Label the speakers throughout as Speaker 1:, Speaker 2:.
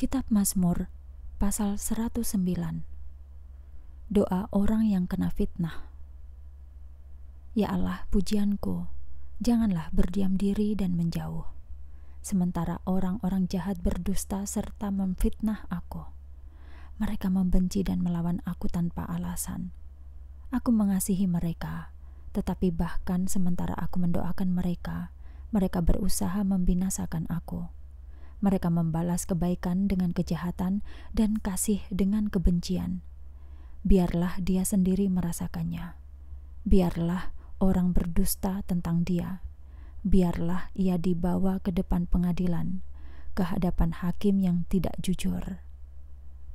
Speaker 1: Kitab Mazmur pasal 109 Doa orang yang kena fitnah Ya Allah pujianku janganlah berdiam diri dan menjauh sementara orang-orang jahat berdusta serta memfitnah aku mereka membenci dan melawan aku tanpa alasan aku mengasihi mereka tetapi bahkan sementara aku mendoakan mereka mereka berusaha membinasakan aku mereka membalas kebaikan dengan kejahatan dan kasih dengan kebencian. Biarlah dia sendiri merasakannya. Biarlah orang berdusta tentang dia. Biarlah ia dibawa ke depan pengadilan, ke hadapan hakim yang tidak jujur.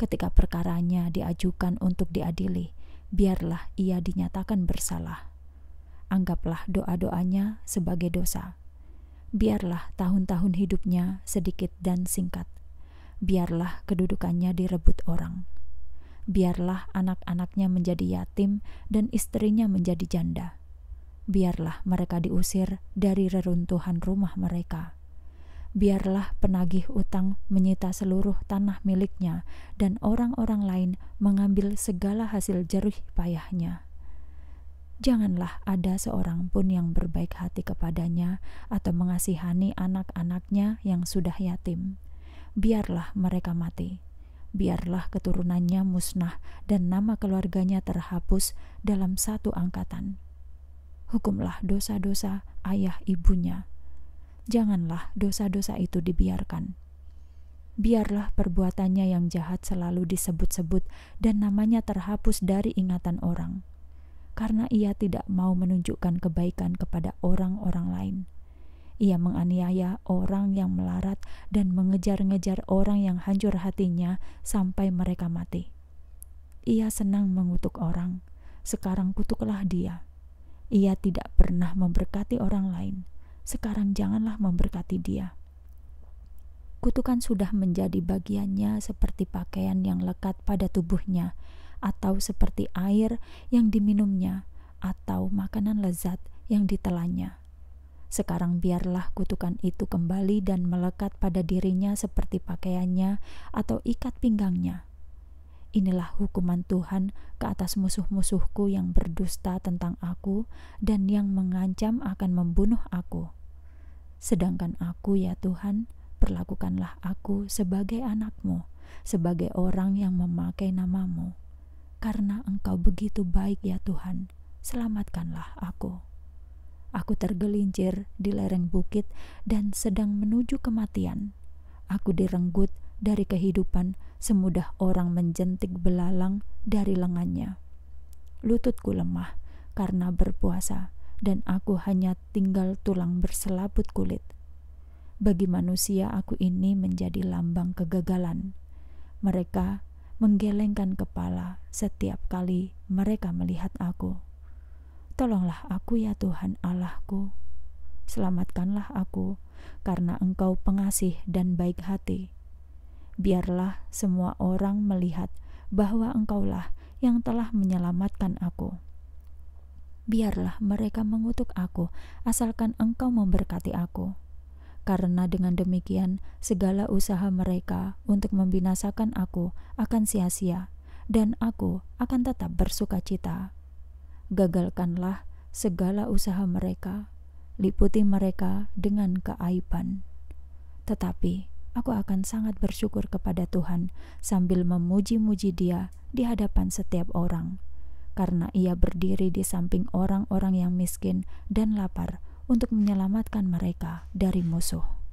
Speaker 1: Ketika perkaranya diajukan untuk diadili, biarlah ia dinyatakan bersalah. Anggaplah doa-doanya sebagai dosa biarlah tahun-tahun hidupnya sedikit dan singkat. Biarlah kedudukannya direbut orang. Biarlah anak-anaknya menjadi yatim dan istrinya menjadi janda. Biarlah mereka diusir dari reruntuhan rumah mereka. Biarlah penagih utang menyita seluruh tanah miliknya, dan orang-orang lain mengambil segala hasil jerih payahnya Janganlah ada seorang pun yang berbaik hati kepadanya atau mengasihani anak-anaknya yang sudah yatim. Biarlah mereka mati. Biarlah keturunannya musnah dan nama keluarganya terhapus dalam satu angkatan. Hukumlah dosa-dosa ayah ibunya. Janganlah dosa-dosa itu dibiarkan. Biarlah perbuatannya yang jahat selalu disebut-sebut dan namanya terhapus dari ingatan orang karena ia tidak mau menunjukkan kebaikan kepada orang-orang lain. Ia menganiaya orang yang melarat dan mengejar-ngejar orang yang hancur hatinya sampai mereka mati. Ia senang mengutuk orang. Sekarang kutuklah dia. Ia tidak pernah memberkati orang lain. Sekarang janganlah memberkati dia. Kutukan sudah menjadi bagiannya seperti pakaian yang lekat pada tubuhnya atau seperti air yang diminumnya, atau makanan lezat yang ditelannya. Sekarang biarlah kutukan itu kembali dan melekat pada dirinya seperti pakaiannya atau ikat pinggangnya. Inilah hukuman Tuhan ke atas musuh-musuhku yang berdusta tentang aku dan yang mengancam akan membunuh aku. Sedangkan aku ya Tuhan, perlakukanlah aku sebagai anakmu, sebagai orang yang memakai namamu karena Engkau begitu baik ya Tuhan, selamatkanlah aku. Aku tergelincir di lereng bukit dan sedang menuju kematian. Aku direnggut dari kehidupan semudah orang menjentik belalang dari lengannya. Lututku lemah karena berpuasa dan aku hanya tinggal tulang berselaput kulit. Bagi manusia aku ini menjadi lambang kegagalan. Mereka menggelengkan kepala setiap kali mereka melihat aku. Tolonglah aku, ya Tuhan Allahku. Selamatkanlah aku, karena Engkau pengasih dan baik hati. Biarlah semua orang melihat bahwa Engkaulah yang telah menyelamatkan aku. Biarlah mereka mengutuk aku, asalkan Engkau memberkati aku karena dengan demikian segala usaha mereka untuk membinasakan aku akan sia-sia, dan aku akan tetap bersuka cita. Gagalkanlah segala usaha mereka, liputi mereka dengan keaiban. Tetapi aku akan sangat bersyukur kepada Tuhan sambil memuji-muji Dia di hadapan setiap orang, karena Ia berdiri di samping orang-orang yang miskin dan lapar untuk menyelamatkan mereka dari musuh.